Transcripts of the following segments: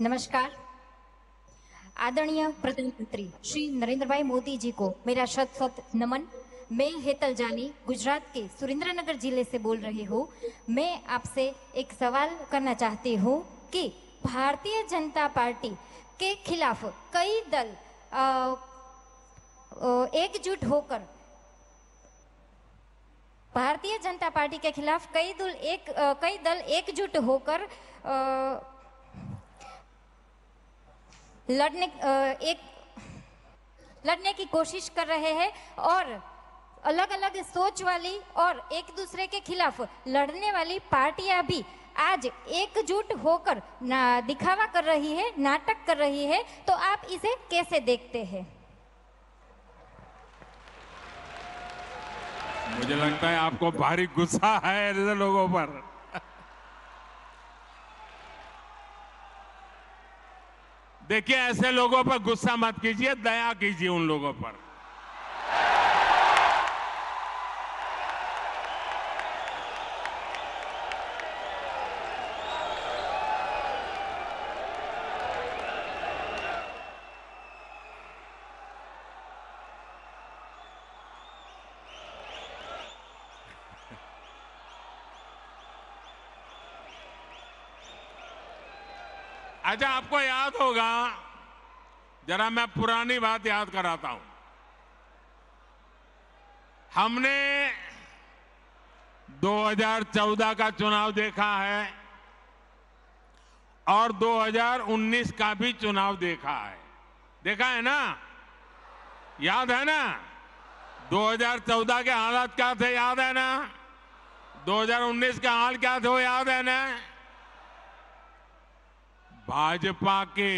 नमस्कार आदरणीय प्रधानमंत्री श्री नरेंद्र भाई मोदी जी को मेरा शत शत नमन मैं हेतल जानी गुजरात के सुरेंद्रनगर जिले से बोल रही हूँ मैं आपसे एक सवाल करना चाहती हूँ कि भारतीय जनता पार्टी के खिलाफ कई दल एकजुट होकर भारतीय जनता पार्टी के खिलाफ कई दल एक कई दल एकजुट होकर आ, लड़ने एक लड़ने की कोशिश कर रहे हैं और अलग अलग सोच वाली और एक दूसरे के खिलाफ लड़ने वाली पार्टियां भी आज एकजुट होकर दिखावा कर रही है नाटक कर रही है तो आप इसे कैसे देखते हैं मुझे लगता है आपको भारी गुस्सा है लोगों पर देखिए ऐसे लोगों पर गुस्सा मत कीजिए दया कीजिए उन लोगों पर अच्छा आपको याद होगा जरा मैं पुरानी बात याद कराता हूं हमने 2014 का चुनाव देखा है और 2019 का भी चुनाव देखा है देखा है ना याद है ना 2014 के हालात क्या थे याद है ना 2019 के हाल क्या थे वो याद है ना भाजपा के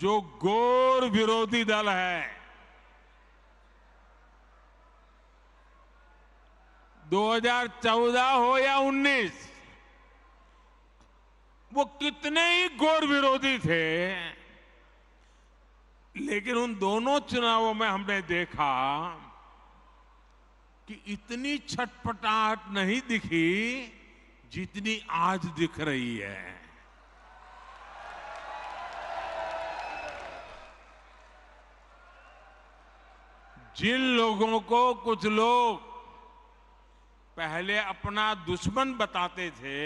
जो गोर विरोधी दल है 2014 हो या 19 वो कितने ही गोर विरोधी थे लेकिन उन दोनों चुनावों में हमने देखा कि इतनी छटपटाहट नहीं दिखी जितनी आज दिख रही है जिन लोगों को कुछ लोग पहले अपना दुश्मन बताते थे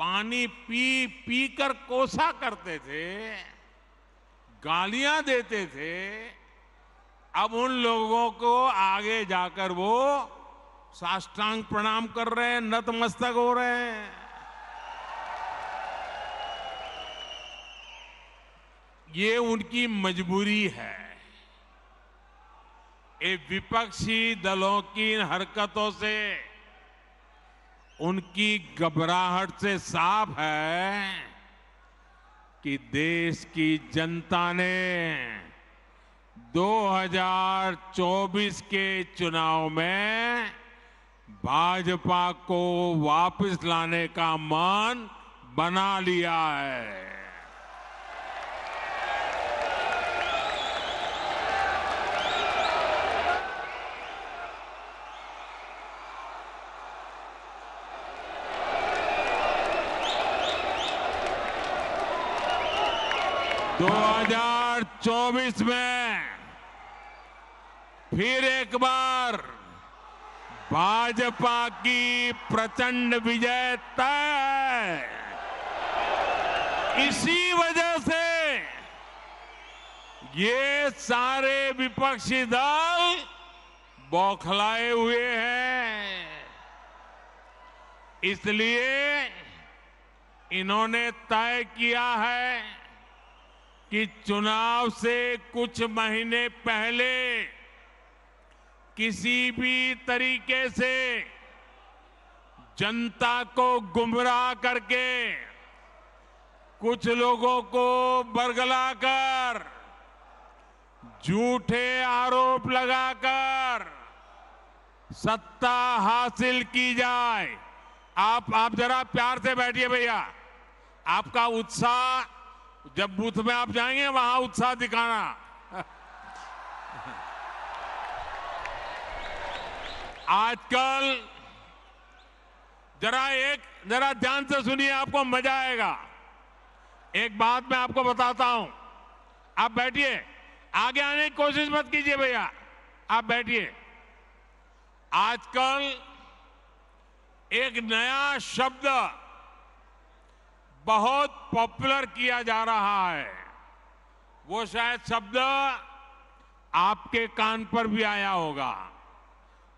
पानी पी पी कर कोसा करते थे गालियां देते थे अब उन लोगों को आगे जाकर वो साष्टांग प्रणाम कर रहे हैं नतमस्तक हो रहे हैं ये उनकी मजबूरी है ये विपक्षी दलों की हरकतों से उनकी घबराहट से साफ है कि देश की जनता ने 2024 के चुनाव में भाजपा को वापस लाने का मान बना लिया है 2024 में फिर एक बार भाजपा की प्रचंड विजय तय इसी वजह से ये सारे विपक्षी दल बौखलाए हुए हैं इसलिए इन्होंने तय किया है कि चुनाव से कुछ महीने पहले किसी भी तरीके से जनता को गुमराह करके कुछ लोगों को बरगलाकर झूठे आरोप लगाकर सत्ता हासिल की जाए आप आप जरा प्यार से बैठिए भैया आपका उत्साह जब बूथ में आप जाएंगे वहां उत्साह दिखाना आजकल जरा एक जरा ध्यान से सुनिए आपको मजा आएगा एक बात मैं आपको बताता हूं आप बैठिए आगे आने की कोशिश मत कीजिए भैया आप बैठिए आजकल एक नया शब्द बहुत पॉपुलर किया जा रहा है वो शायद शब्द आपके कान पर भी आया होगा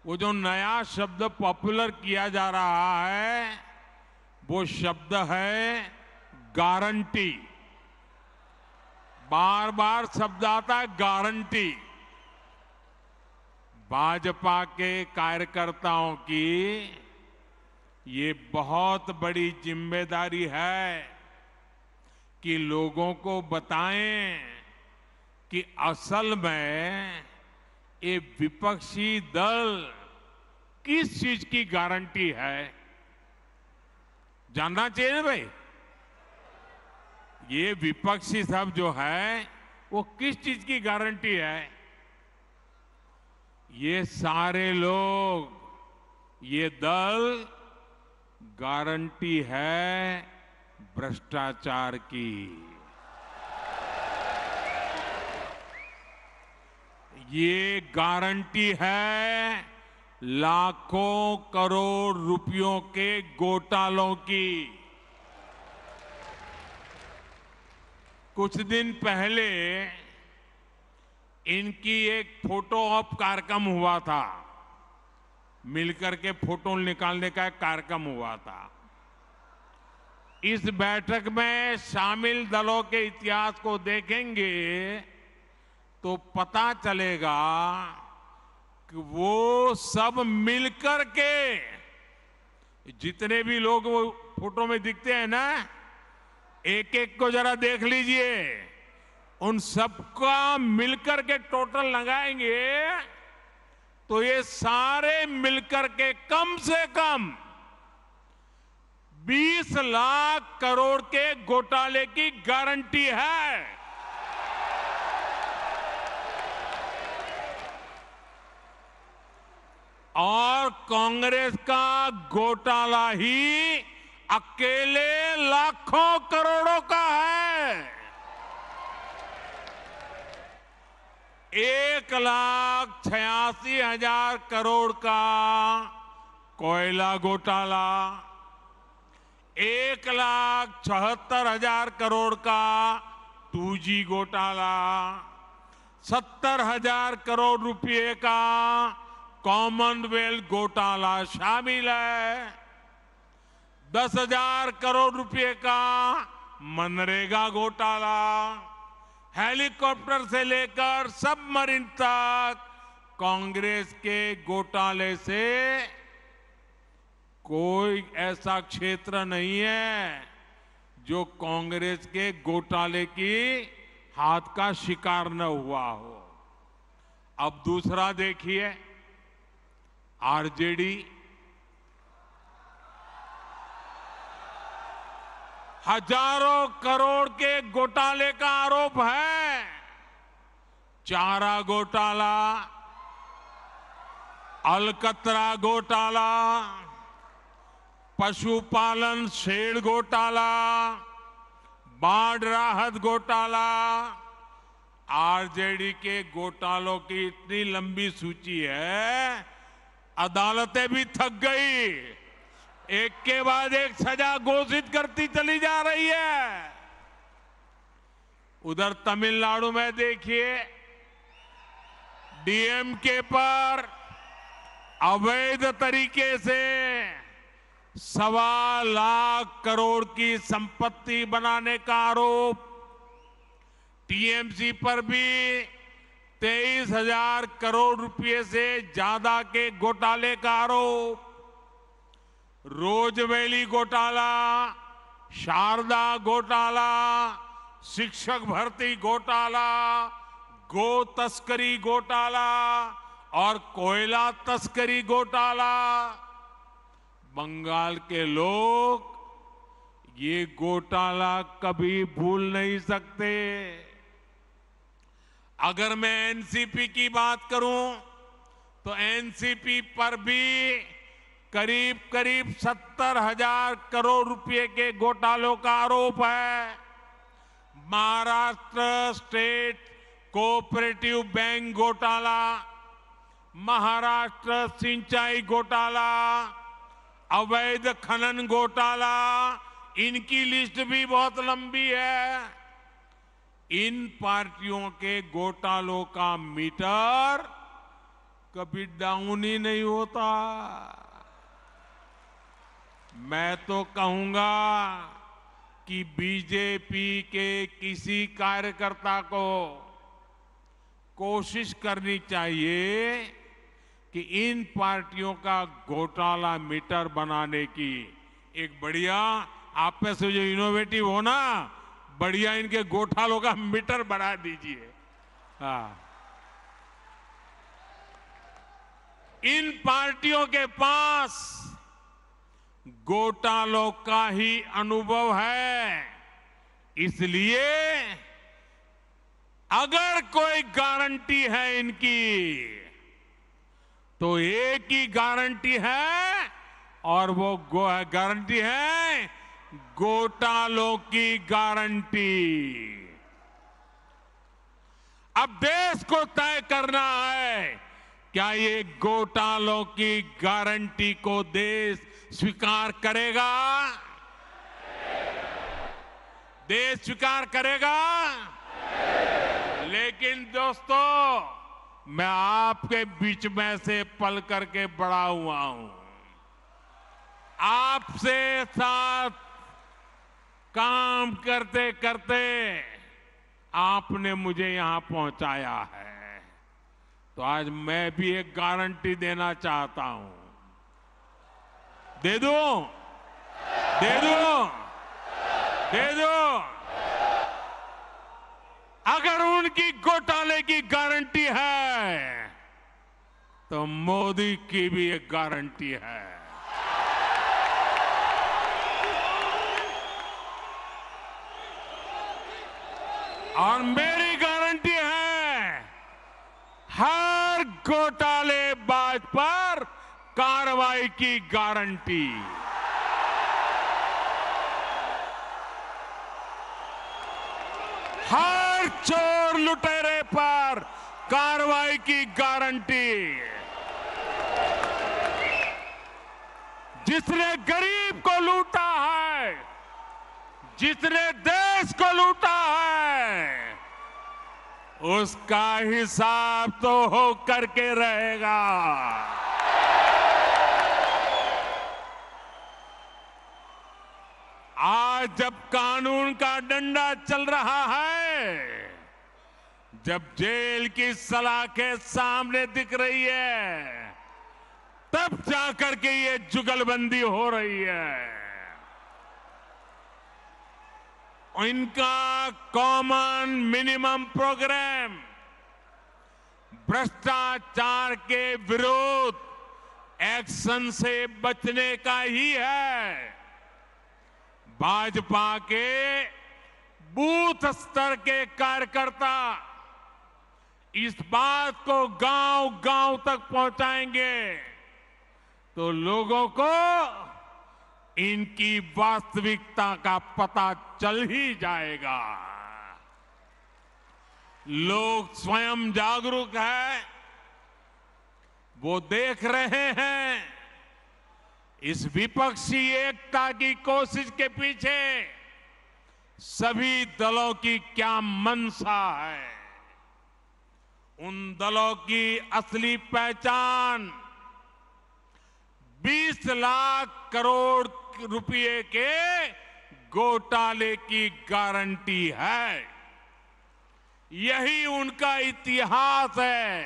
वो जो नया शब्द पॉपुलर किया जा रहा है वो शब्द है गारंटी बार बार शब्द आता है गारंटी भाजपा के कार्यकर्ताओं की ये बहुत बड़ी जिम्मेदारी है कि लोगों को बताएं कि असल में ये विपक्षी दल किस चीज की गारंटी है जानना चाहिए भाई ये विपक्षी सब जो है वो किस चीज की गारंटी है ये सारे लोग ये दल गारंटी है भ्रष्टाचार की ये गारंटी है लाखों करोड़ रुपयों के घोटालों की कुछ दिन पहले इनकी एक फोटो ऑफ कार्यक्रम हुआ था मिलकर के फोटो निकालने का एक कार्यक्रम हुआ था इस बैठक में शामिल दलों के इतिहास को देखेंगे तो पता चलेगा कि वो सब मिलकर के जितने भी लोग वो फोटो में दिखते हैं ना एक एक को जरा देख लीजिए उन सबका मिलकर के टोटल लगाएंगे तो ये सारे मिलकर के कम से कम 20 लाख करोड़ के घोटाले की गारंटी है और कांग्रेस का घोटाला ही अकेले लाखों करोड़ों का है एक लाख छियासी हजार करोड़ का कोयला घोटाला एक लाख छहत्तर हजार करोड़ का टू जी घोटाला सत्तर हजार करोड़ रुपए का कॉमनवेल्थ घोटाला शामिल है दस हजार करोड़ रुपए का मनरेगा घोटाला हेलीकॉप्टर से लेकर सबमरीन तक कांग्रेस के घोटाले से कोई ऐसा क्षेत्र नहीं है जो कांग्रेस के घोटाले की हाथ का शिकार न हुआ हो अब दूसरा देखिए आरजेडी हजारों करोड़ के घोटाले का आरोप है चारा घोटाला अलकतरा घोटाला पशुपालन शेड घोटाला बाढ़ राहत घोटाला आरजेडी के घोटालों की इतनी लंबी सूची है अदालतें भी थक गई एक के बाद एक सजा घोषित करती चली जा रही है उधर तमिलनाडु में देखिए डीएमके पर अवैध तरीके से सवा लाख करोड़ की संपत्ति बनाने का आरोप टीएमसी पर भी तेईस हजार करोड़ रुपए से ज्यादा के घोटाले का आरोप रोजवेली घोटाला शारदा घोटाला शिक्षक भर्ती घोटाला गो तस्करी घोटाला और कोयला तस्करी घोटाला बंगाल के लोग ये घोटाला कभी भूल नहीं सकते अगर मैं एनसीपी की बात करूं तो एनसीपी पर भी करीब करीब सत्तर हजार करोड़ रुपए के घोटालों का आरोप है महाराष्ट्र स्टेट कोऑपरेटिव बैंक घोटाला महाराष्ट्र सिंचाई घोटाला अवैध खनन घोटाला इनकी लिस्ट भी बहुत लंबी है इन पार्टियों के घोटालों का मीटर कभी डाउन ही नहीं होता मैं तो कहूंगा कि बीजेपी के किसी कार्यकर्ता को कोशिश करनी चाहिए कि इन पार्टियों का घोटाला मीटर बनाने की एक बढ़िया आप में से जो इनोवेटिव हो ना बढ़िया इनके घोटालों का मीटर बढ़ा दीजिए हाँ। इन पार्टियों के पास गोटालों का ही अनुभव है इसलिए अगर कोई गारंटी है इनकी तो एक ही गारंटी है और वो गारंटी है घोटालों की गारंटी अब देश को तय करना है क्या ये घोटालों की गारंटी को देश स्वीकार करेगा देश स्वीकार करेगा लेकिन दोस्तों मैं आपके बीच में से पल करके बड़ा हुआ हूं आपसे साथ काम करते करते आपने मुझे यहां पहुंचाया है तो आज मैं भी एक गारंटी देना चाहता हूं दे दो दे दो दे दो अगर उनकी घोटाले की गारंटी है तो मोदी की भी एक गारंटी है और मेरी गारंटी है हर घोटाले बाज पर कार्रवाई की गारंटी हर चोर लुटेरे पर कार्रवाई की गारंटी जिसने गरीब को लूटा है जिसने देश को लूटा है उसका हिसाब तो होकर के रहेगा जब कानून का डंडा चल रहा है जब जेल की सलाखें सामने दिख रही है तब जाकर के ये जुगलबंदी हो रही है इनका कॉमन मिनिमम प्रोग्राम भ्रष्टाचार के विरोध एक्शन से बचने का ही है भाजपा के बूथ स्तर के कार्यकर्ता इस बात को गांव गांव तक पहुंचाएंगे तो लोगों को इनकी वास्तविकता का पता चल ही जाएगा लोग स्वयं जागरूक है वो देख रहे हैं इस विपक्षी एकता की कोशिश के पीछे सभी दलों की क्या मंशा है उन दलों की असली पहचान 20 लाख करोड़ रुपए के घोटाले की गारंटी है यही उनका इतिहास है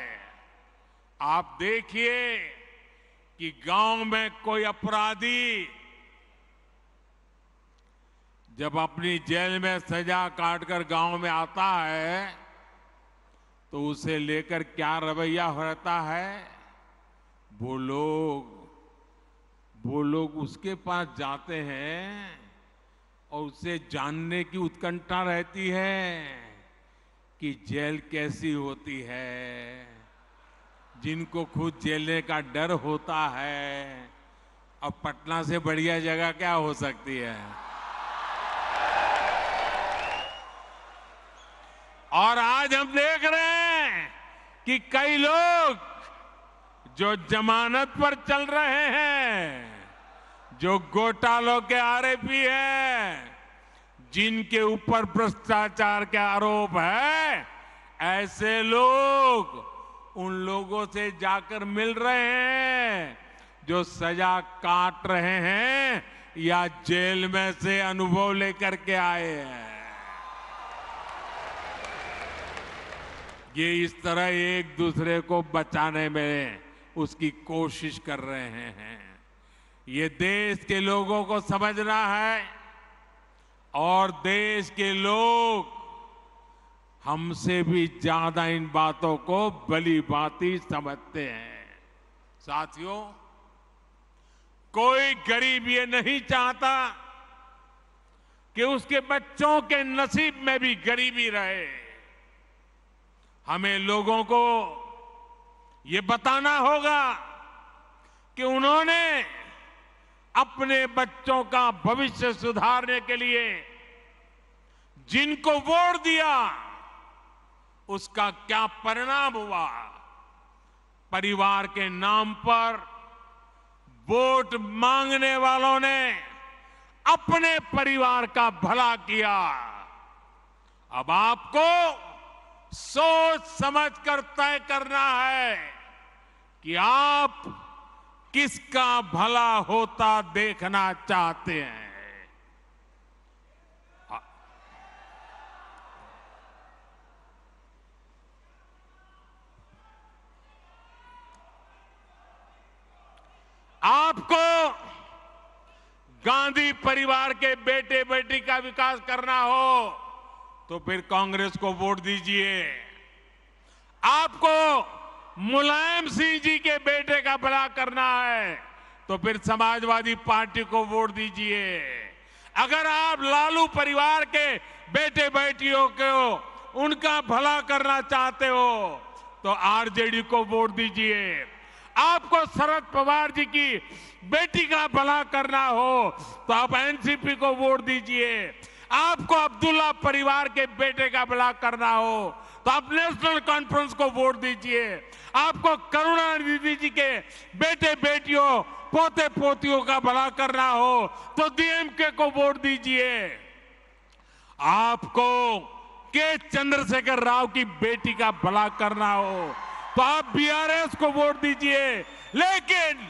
आप देखिए कि गांव में कोई अपराधी जब अपनी जेल में सजा काटकर गांव में आता है तो उसे लेकर क्या रवैया रहता है वो लोग वो लोग उसके पास जाते हैं और उसे जानने की उत्कंठा रहती है कि जेल कैसी होती है जिनको खुद जेलने का डर होता है अब पटना से बढ़िया जगह क्या हो सकती है और आज हम देख रहे हैं कि कई लोग जो जमानत पर चल रहे हैं जो घोटालों के आरोपी हैं जिनके ऊपर भ्रष्टाचार के आरोप है ऐसे लोग उन लोगों से जाकर मिल रहे हैं जो सजा काट रहे हैं या जेल में से अनुभव लेकर के आए हैं ये इस तरह एक दूसरे को बचाने में उसकी कोशिश कर रहे हैं ये देश के लोगों को समझना है और देश के लोग हमसे भी ज्यादा इन बातों को बली बाती समझते हैं साथियों कोई गरीब ये नहीं चाहता कि उसके बच्चों के नसीब में भी गरीबी रहे हमें लोगों को ये बताना होगा कि उन्होंने अपने बच्चों का भविष्य सुधारने के लिए जिनको वोट दिया उसका क्या परिणाम हुआ परिवार के नाम पर वोट मांगने वालों ने अपने परिवार का भला किया अब आपको सोच समझ कर तय करना है कि आप किसका भला होता देखना चाहते हैं आपको गांधी परिवार के बेटे बेटी का विकास करना हो तो फिर कांग्रेस को वोट दीजिए आपको मुलायम सिंह जी के बेटे का भला करना है तो फिर समाजवादी पार्टी को वोट दीजिए अगर आप लालू परिवार के बेटे बेटियों को उनका भला करना चाहते हो तो आरजेडी को वोट दीजिए आपको शरद पवार जी की बेटी का भला करना हो तो आप एनसीपी को वोट दीजिए आपको अब्दुल्ला परिवार के बेटे का भला करना हो तो आप नेशनल कॉन्फ्रेंस को वोट दीजिए आपको दीदी जी के बेटे बेटियों पोते पोतियों का भला करना हो तो डीएमके को वोट दीजिए आपको के चंद्रशेखर राव की बेटी का भला करना हो तो आप बीआरएस को वोट दीजिए लेकिन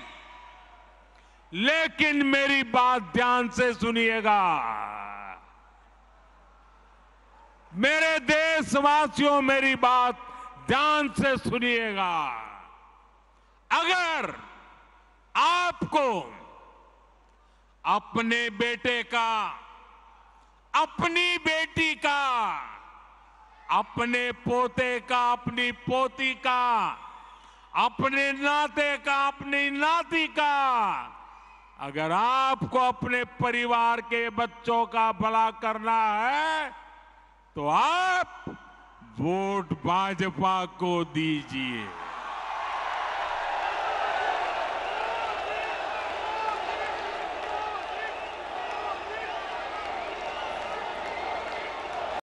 लेकिन मेरी बात ध्यान से सुनिएगा मेरे देशवासियों मेरी बात ध्यान से सुनिएगा अगर आपको अपने बेटे का अपनी बेटी का अपने पोते का अपनी पोती का अपने नाते का अपनी नाती का अगर आपको अपने परिवार के बच्चों का भला करना है तो आप वोट भाजपा को दीजिए